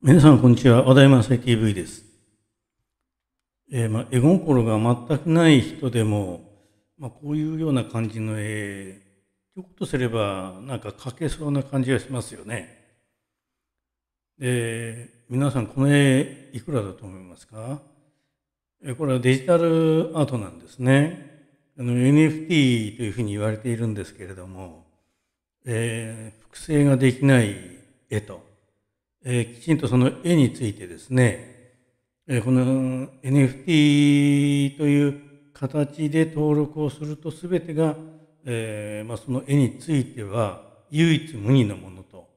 皆さん、こんにちは。和田山正 t v です。えー、まあ、絵心が全くない人でも、まあ、こういうような感じの絵、ちょっとすれば、なんか描けそうな感じがしますよね。で、皆さん、この絵、いくらだと思いますかえこれはデジタルアートなんですね。あの、NFT というふうに言われているんですけれども、えー、複製ができない絵と。えー、きちんとその絵についてですね、えー、この NFT という形で登録をすると全てが、えー、まあ、その絵については唯一無二のものと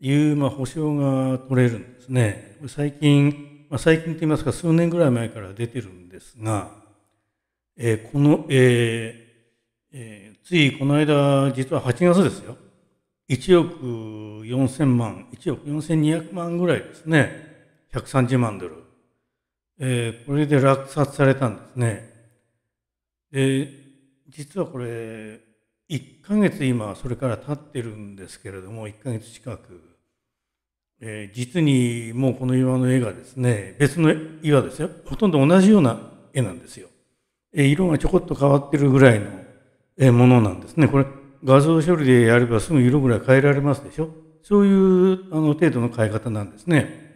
いう、まあ、保証が取れるんですね。最近、まあ、最近と言いますか数年ぐらい前から出てるんですが、えこの、ええー、ついこの間、実は8月ですよ。1億4000万、1億4200万ぐらいですね。130万ドル。えー、これで落札されたんですね。で、実はこれ、1ヶ月今、それから経ってるんですけれども、1ヶ月近く。えー、実にもうこの岩の絵がですね、別の岩ですよ。ほとんど同じような絵なんですよ。えー、色がちょこっと変わってるぐらいのものなんですね。これ、画像処理でやればすぐ色ぐらい変えられますでしょそういうあの程度の変え方なんですね。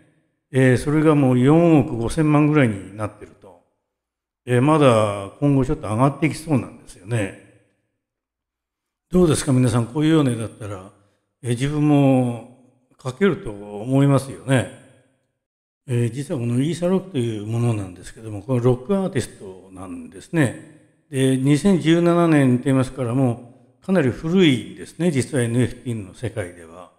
えー、それがもう4億5千万ぐらいになってると、えー、まだ今後ちょっと上がっていきそうなんですよね。どうですか皆さん、こういうようなだったら、えー、自分も書けると思いますよね。えー、実はこのイーサロックというものなんですけども、このロックアーティストなんですね。で、2017年って言いますからもう、かなり古いですね、実は NFT の世界では。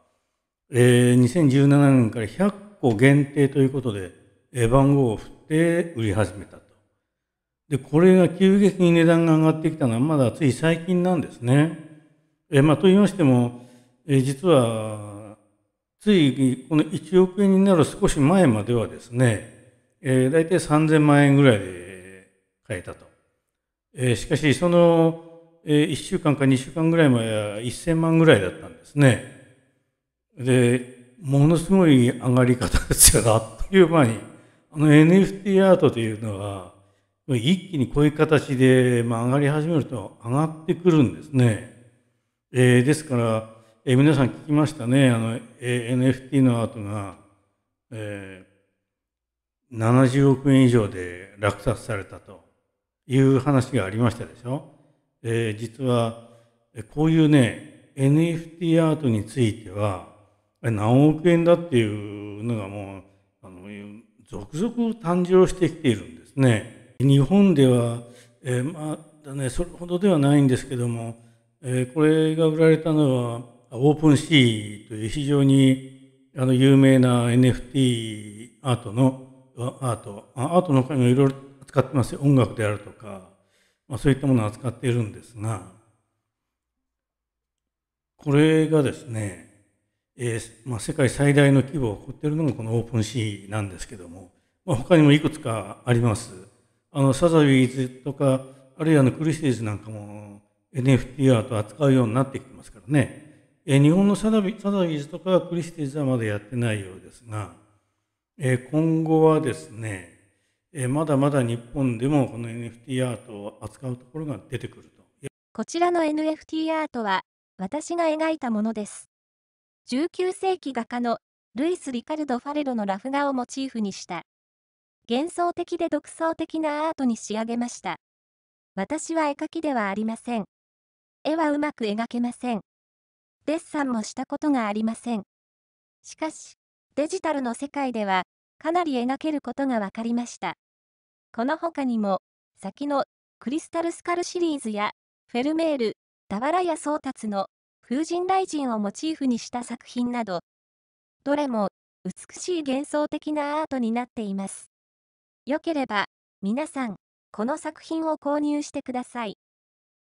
えー、2017年から100個限定ということで、えー、番号を振って売り始めたと。で、これが急激に値段が上がってきたのはまだつい最近なんですね。えー、まあ、と言いましても、えー、実は、ついこの1億円になる少し前まではですね、えー、大体3000万円ぐらいで買えたと。えー、しかし、その、えー、1週間か2週間ぐらい前は1000万ぐらいだったんですね。で、ものすごい上がり方ですよ、あっという間に。あの NFT アートというのは、一気にこういう形で、まあ、上がり始めると上がってくるんですね。えー、ですから、えー、皆さん聞きましたね、あの、えー、NFT のアートが、えー、70億円以上で落札されたという話がありましたでしょ。えー、実はこういうね NFT アートについては何億円だっていうのがもうあの続々誕生してきているんですね。日本では、えー、まだねそれほどではないんですけども、えー、これが売られたのはオープンシーという非常にあの有名な NFT アートのアートアートの他にもいろいろ使ってますよ音楽であるとかまあ、そういったものを扱っているんですが、これがですね、えー、まあ、世界最大の規模を誇っているのがこのオープンシーなんですけども、まあ、他にもいくつかあります。あのサザビーズとか、あるいはのクリスティーズなんかも NFT アート扱うようになってきてますからね。えー、日本のサザビサザビーズとかクリスティーズはまだやってないようですが、えー、今後はですね、えまだまだ日本でもこの NFT アートを扱うところが出てくると。こちらの NFT アートは、私が描いたものです。19世紀画家のルイス・リカルド・ファレロのラフ画をモチーフにした。幻想的で独創的なアートに仕上げました。私は絵描きではありません。絵はうまく描けません。デッサンもしたことがありません。しかし、デジタルの世界では、かなり描けることが分かりました。この他にも、先のクリスタルスカルシリーズや、フェルメール、俵屋宗達の風神雷神をモチーフにした作品など、どれも美しい幻想的なアートになっています。よければ、皆さん、この作品を購入してください。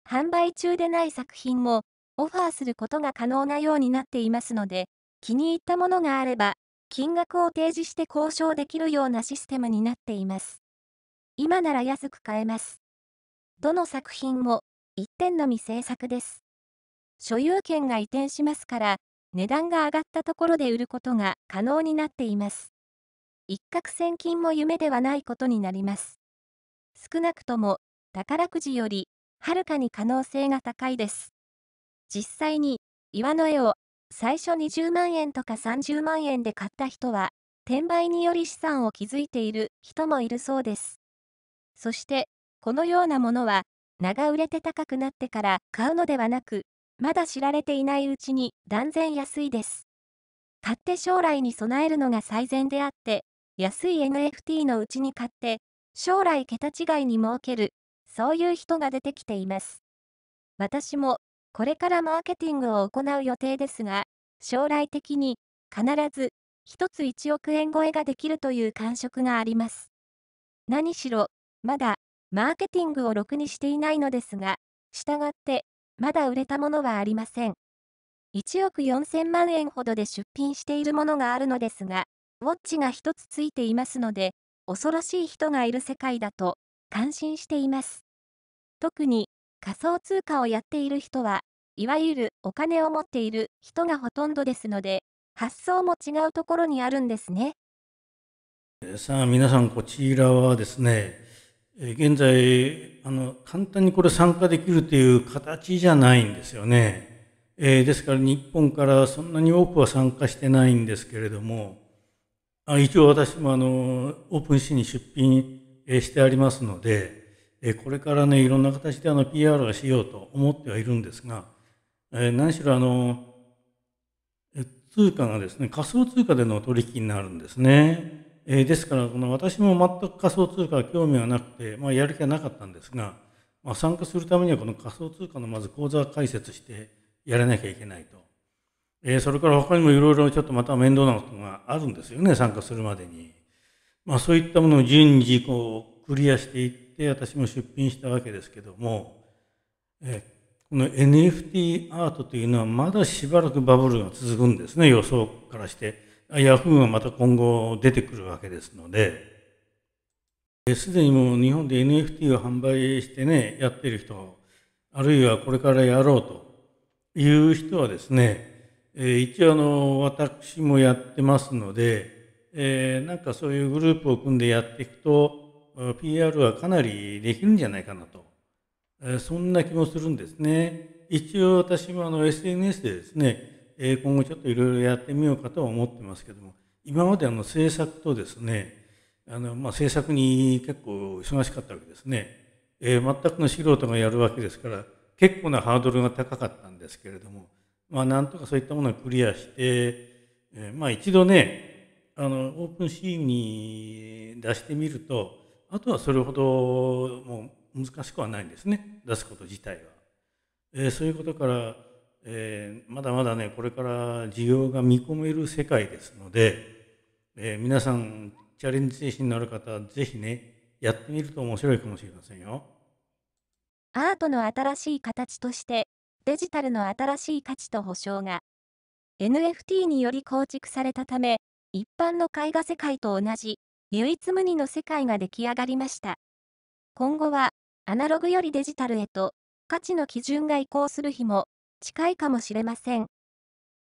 販売中でない作品も、オファーすることが可能なようになっていますので、気に入ったものがあれば、金額を提示して交渉できるようなシステムになっています。今なら安く買えます。どの作品も1点のみ制作です。所有権が移転しますから、値段が上がったところで売ることが可能になっています。一攫千金も夢ではないことになります。少なくとも宝くじよりはるかに可能性が高いです。実際に岩の絵を最初20万円とか30万円で買った人は転売により資産を築いている人もいるそうです。そして、このようなものは、名が売れて高くなってから買うのではなく、まだ知られていないうちに断然安いです。買って将来に備えるのが最善であって、安い NFT のうちに買って、将来桁違いに儲ける、そういう人が出てきています。私も、これからマーケティングを行う予定ですが、将来的に、必ず、一つ1億円超えができるという感触があります。何しろ、まだ、マーケティングをろくにしていないのですが、したがって、まだ売れたものはありません。1億4000万円ほどで出品しているものがあるのですが、ウォッチが1つついていますので、恐ろしい人がいる世界だと、感心しています。特に、仮想通貨をやっている人は、いわゆるお金を持っている人がほとんどですので、発想も違うところにあるんですね。さあ皆さんこちらはですね現在、あの、簡単にこれ参加できるという形じゃないんですよね。えー、ですから日本からそんなに多くは参加してないんですけれども、あ一応私もあの、オープンシーに出品してありますので、えこれからね、いろんな形であの、PR はしようと思ってはいるんですが、えー、何しろあの、通貨がですね、仮想通貨での取引になるんですね。えー、ですからこの私も全く仮想通貨は興味がなくて、まあ、やる気はなかったんですが、まあ、参加するためにはこの仮想通貨のまず口座開設してやらなきゃいけないと、えー、それから他にもいろいろちょっとまた面倒なことがあるんですよね参加するまでに、まあ、そういったものを順次こうクリアしていって私も出品したわけですけども、えー、この NFT アートというのはまだしばらくバブルが続くんですね予想からして。ヤフーはまた今後出てくるわけですので、すでにもう日本で NFT を販売してね、やってる人、あるいはこれからやろうという人はですね、え一応あの、私もやってますので、えなんかそういうグループを組んでやっていくと、PR はかなりできるんじゃないかなと、えそんな気もするんですね。一応私もあの SNS でですね、え今後ちょっといろいろやってみようかとは思ってますけども、今まであの政策とですね、あのまあ、政策に結構忙しかったわけですね、えー、全くの素人がやるわけですから、結構なハードルが高かったんですけれども、まあ、なんとかそういったものをクリアして、えー、まあ、一度ね、あのオープンシーンに出してみると、あとはそれほどもう難しくはないんですね、出すこと自体は。えー、そういうことから、えー、まだまだねこれから需要が見込める世界ですので、えー、皆さんチャレンジ精神のある方是非ねやってみると面白いかもしれませんよアートの新しい形としてデジタルの新しい価値と保証が NFT により構築されたため一般の絵画世界と同じ唯一無二の世界が出来上がりました今後はアナログよりデジタルへと価値の基準が移行する日も近いかもしれません。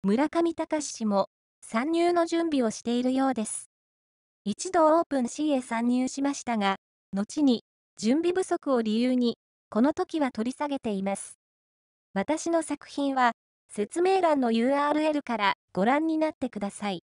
村上隆氏も参入の準備をしているようです。一度オープン C へ参入しましたが、後に準備不足を理由に、この時は取り下げています。私の作品は説明欄の URL からご覧になってください。